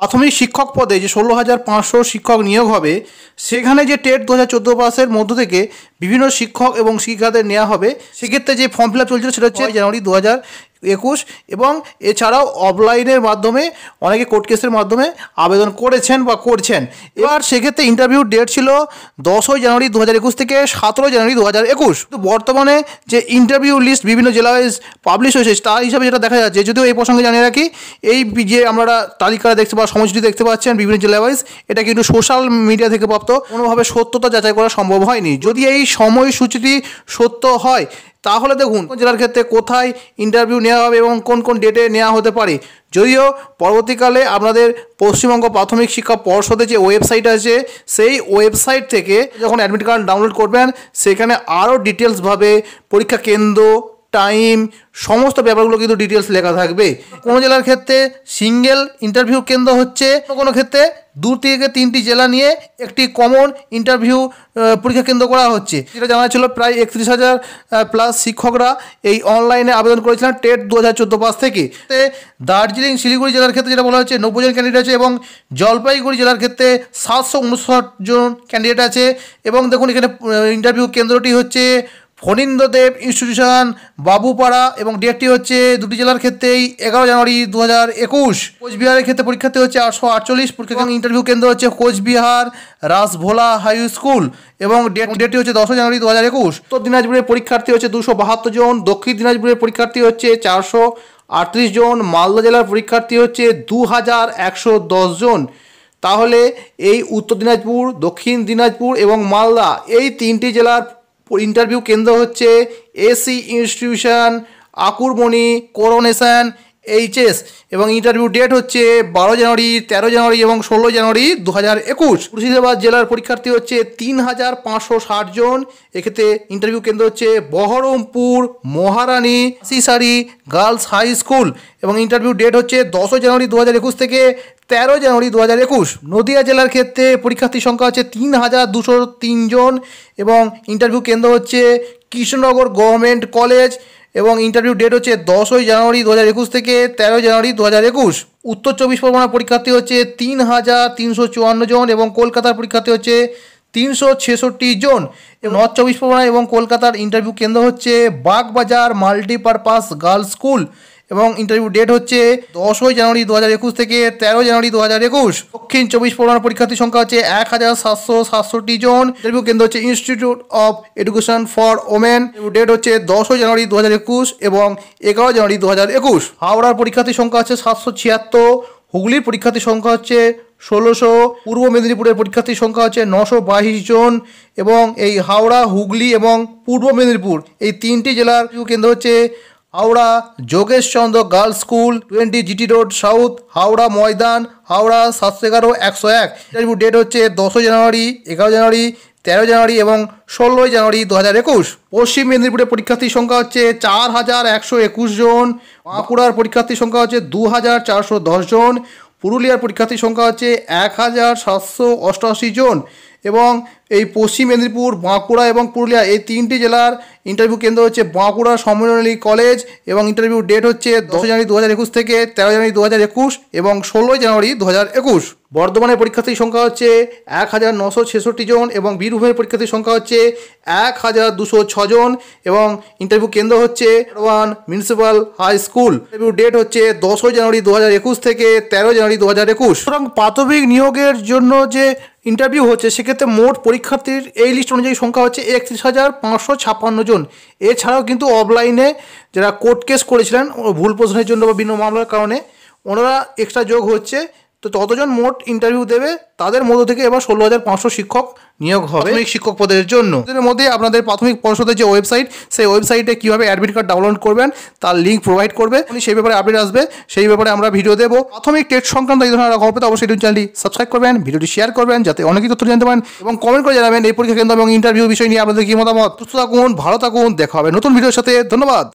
প্রাথমিক শিক্ষক পদে যে ষোলো হাজার পাঁচশো শিক্ষক নিয়োগ হবে সেখানে যে টেট দু হাজার চোদ্দো পাসের মধ্য থেকে বিভিন্ন শিক্ষক এবং শিক্ষিকাদের নেওয়া হবে সেক্ষেত্রে যে ফর্ম ফিল আপ চলছিল সেটা হচ্ছে জানুয়ারি দু হাজার একুশ এবং এছাড়াও অফলাইনের মাধ্যমে অনেকে কোর্ট কেসের মাধ্যমে আবেদন করেছেন বা করছেন এবার সেক্ষেত্রে ইন্টারভিউ ডেট ছিল দশই জানুয়ারি দু হাজার একুশ থেকে সতেরোই জানুয়ারি দু হাজার কিন্তু বর্তমানে যে ইন্টারভিউ লিস্ট বিভিন্ন জেলা ওয়াইজ পাবলিশ হয়েছে তার হিসাবে যেটা দেখা যাচ্ছে যদিও এই প্রসঙ্গে জানিয়ে রাখি এই যে আমরা তালিকা দেখতে বা সময়সূচি দেখতে পাচ্ছেন বিভিন্ন জেলা ওয়াইজ এটা কিন্তু সোশ্যাল মিডিয়া থেকে প্রাপ্ত কোনোভাবে সত্যতা যাচাই করা সম্ভব হয়নি যদি এই সময়সূচিটি সত্য হয় তাহলে দেখুন জেলার ক্ষেত্রে কোথায় ইন্টারভিউ নেওয়া হবে এবং কোন কোন ডেটে নেওয়া হতে পারে যদিও পরবর্তীকালে আপনাদের পশ্চিমবঙ্গ প্রাথমিক শিক্ষা পর্ষদের যে ওয়েবসাইট আছে সেই ওয়েবসাইট থেকে যখন অ্যাডমিট কার্ড ডাউনলোড করবেন সেখানে আরও ডিটেলসভাবে পরীক্ষা কেন্দ্র টাইম সমস্ত ব্যাপারগুলো কিন্তু ডিটেলস লেখা থাকবে কোনো জেলার ক্ষেত্রে সিঙ্গেল ইন্টারভিউ কেন্দ্র হচ্ছে কোনো ক্ষেত্রে দু থেকে তিনটি জেলা নিয়ে একটি কমন ইন্টারভিউ পরীক্ষা কেন্দ্র করা হচ্ছে যেটা জানা ছিল প্রায় একত্রিশ হাজার প্লাস শিক্ষকরা এই অনলাইনে আবেদন করেছিলেন টেট দু হাজার চোদ্দো পাস থেকে দার্জিলিং শিলিগুড়ি জেলার ক্ষেত্রে যেটা বলা হচ্ছে নব্বই জন ক্যান্ডিডেট আছে এবং জলপাইগুড়ি জেলার ক্ষেত্রে সাতশো উনষাট জন ক্যান্ডিডেট আছে এবং দেখুন এখানে ইন্টারভিউ কেন্দ্রটি হচ্ছে ফণীন্দ্রদেব ইনস্টিটিউশন বাবুপাড়া এবং ডেটটি হচ্ছে দুটি জেলার ক্ষেত্রেই এগারো জানুয়ারি দু হাজার একুশ কোচবিহারের ক্ষেত্রে পরীক্ষার্থী হচ্ছে আটশো আটচল্লিশ পরীক্ষা ইন্টারভিউ কেন্দ্র হচ্ছে কোচবিহার রাসভোলা হাই স্কুল এবং ডেট ডেটটি হচ্ছে দশই জানুয়ারি দু হাজার একুশ উত্তর দিনাজপুরের পরীক্ষার্থী হচ্ছে দুশো বাহাত্তর জন দক্ষিণ দিনাজপুরের পরীক্ষার্থী হচ্ছে চারশো আটত্রিশ জন মালদা জেলার পরীক্ষার্থী হচ্ছে দু হাজার একশো দশ জন তাহলে এই উত্তর দিনাজপুর দক্ষিণ দিনাজপুর এবং মালদা এই তিনটি জেলার ইন্টারভিউ কেন্দ্র হচ্ছে AC institution Akurmoni coronation HS এবং ইন্টারভিউ ডেট হচ্ছে বারো জানুয়ারি তেরো জানুয়ারি এবং ষোলো জানুয়ারি দু হাজার একুশ মুর্শিদাবাদ জেলার পরীক্ষার্থী হচ্ছে তিন হাজার পাঁচশো ষাট জন এক্ষেত্রে ইন্টারভিউ কেন্দ্র হচ্ছে বহরমপুর মহারানী সিসারি গার্লস হাই স্কুল এবং ইন্টারভিউ ডেট হচ্ছে দশই জানুয়ারি দু হাজার একুশ থেকে তেরো জানুয়ারি দু হাজার একুশ নদীয়া জেলার ক্ষেত্রে পরীক্ষার্থীর সংখ্যা হচ্ছে তিন হাজার দুশো তিনজন এবং ইন্টারভিউ কেন্দ্র হচ্ছে কৃষ্ণনগর গভর্নমেন্ট কলেজ এবং ইন্টারভিউ ডেট হচ্ছে দশই জানুয়ারি দু হাজার একুশ থেকে তেরো জানুয়ারি দু হাজার একুশ উত্তর চব্বিশ পরগনার পরীক্ষার্থী হচ্ছে তিন হাজার তিনশো চুয়ান্ন জন এবং কলকাতার পরীক্ষার্থী হচ্ছে তিনশো ছেষট্টি জন এবং নর্থ চব্বিশ পরগনা এবং কলকাতার ইন্টারভিউ কেন্দ্র হচ্ছে বাগবাজার মাল্টিপারপাস গার্লস স্কুল এবং ইন্টারভিউ ডেট হচ্ছে দশই জানুয়ারি দু হাজার একুশ থেকে তেরো জানুয়ারি দু হাজার একুশ দক্ষিণ চব্বিশ পরগনার পরীক্ষার্থীর সংখ্যা হচ্ছে এক হাজার সাতশো সাতষট্টি জন ইন্টারভিউ কেন্দ্র হচ্ছে institute of education for women date হচ্ছে দশই জানুয়ারি দু হাজার একুশ এবং এগারো জানুয়ারি দু হাজার একুশ হাওড়ার পরীক্ষার্থীর সংখ্যা হচ্ছে সাতশো ছিয়াত্তর হুগলির পরীক্ষার্থীর সংখ্যা হচ্ছে ষোলোশো পূর্ব মেদিনীপুরের পরীক্ষার্থীর সংখ্যা হচ্ছে নশো বাইশ জন এবং এই হাওড়া হুগলি এবং পূর্ব মেদিনীপুর এই তিনটি জেলার কেন্দ্র হচ্ছে Howrah Jogeshchandra girls school twenty GT road south Howrah Maidan Howrah সাতশো এগারো একশো এক ইন্টারভিউ ডেট হচ্ছে দশই জানুয়ারি এগারো জানুয়ারি তেরো জানুয়ারি এবং ষোলোই জানুয়ারি দু হাজার একুশ পশ্চিম মেদিনীপুরের পরীক্ষার্থীর সংখ্যা হচ্ছে চার হাজার একশো একুশ জন বাঁকুড়ার পরীক্ষার্থীর সংখ্যা হচ্ছে দু হাজার চারশো দশ জন পুরুলিয়ার পরীক্ষার্থীর সংখ্যা হচ্ছে এক হাজার সাতশো অষ্টআশি জন এবং এই পশ্চিম মেদিনীপুর বাঁকুড়া এবং পুরুলিয়া এই তিনটি জেলার ইন্টারভিউ কেন্দ্র হচ্ছে বাঁকুড়া সম্মেলনী কলেজ এবং ইন্টারভিউ ডেট হচ্ছে দশ জানুয়ারি দু হাজার একুশ থেকে তেরো জানুয়ারি দু হাজার একুশ এবং ষোলোই জানুয়ারি দু হাজার একুশ বর্ধমানের পরীক্ষার্থীর সংখ্যা হচ্ছে এক হাজার নশো ছেষট্টি জন এবং বীরভূমের পরীক্ষার্থীর সংখ্যা হচ্ছে এক হাজার দুশো ছজন এবং ইন্টারভিউ কেন্দ্র হচ্ছে one municipal high school interview date হচ্ছে দশই জানুয়ারি দু হাজার একুশ থেকে তেরো জানুয়ারি দু হাজার একুশ সুতরাং প্রাথমিক নিয়োগের জন্য যে ইন্টারভিউ হচ্ছে সেক্ষেত্রে মোট পরীক্ষার্থীর এই লিস্ট অনুযায়ী সংখ্যা হচ্ছে একত্রিশ হাজার পাঁচশো ছাপ্পান্ন জন এছাড়াও কিন্তু অফলাইনে যারা কোর্ট কেস করেছিলেন ভুল প্রশ্নের জন্য বা ভিন্ন মামলার কারণে ওনারা এক্সট্রা যোগ হচ্ছে তো যতজন মোট ইন্টারভিউ দেবে তাদের মধ্য থেকে এবার ষোলো হাজার পাঁচশো শিক্ষক নিয়োগ হবে প্রাথমিক শিক্ষক পদের জন্য এর মধ্যে আপনাদের প্রাথমিক পর্ষদের যে ওয়েবসাইট সেই ওয়েবসাইটে কীভাবে অ্যাডমিট কার্ড ডাউনলোড করবেন তার লিঙ্ক প্রোভাইড করবে সেই ব্যাপারে আপডেট আসবে সেই ব্যাপারে আমরা ভিডিও দেবো প্রাথমিক টেস্ট সংক্রান্ত এই ধরনের খবর পেতে অবশ্যই ইউটিউব চ্যানেলটি সাবস্ক্রাইব করবেন ভিডিওটি শেয়ার করবেন যাতে অনেকই তথ্য জানতে পারেন এবং কমেন্ট করে জানাবেন এই পরীক্ষা কেন্দ্র এবং ইন্টারভিউ বিষয় নিয়ে আপনাদের কী মতামত সুস্থ থাকুন ভালো থাকুন দেখা হবে নতুন ভিডিওর সাথে ধন্যবাদ